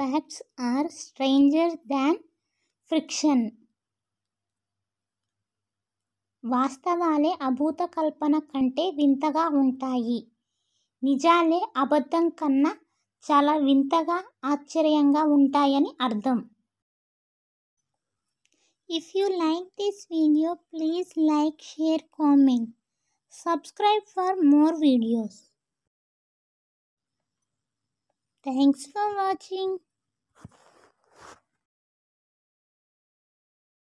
facts are stranger than friction వాస్తవాలే అభూత కల్పన కంటే వింతగా ఉంటాయి నిజాలే అబద్ధం కన్నా చాలా వింతగా ఆశ్చర్యంగా ఉంటాయని అర్థం if you like this video please like share comment subscribe for more videos thanks for watching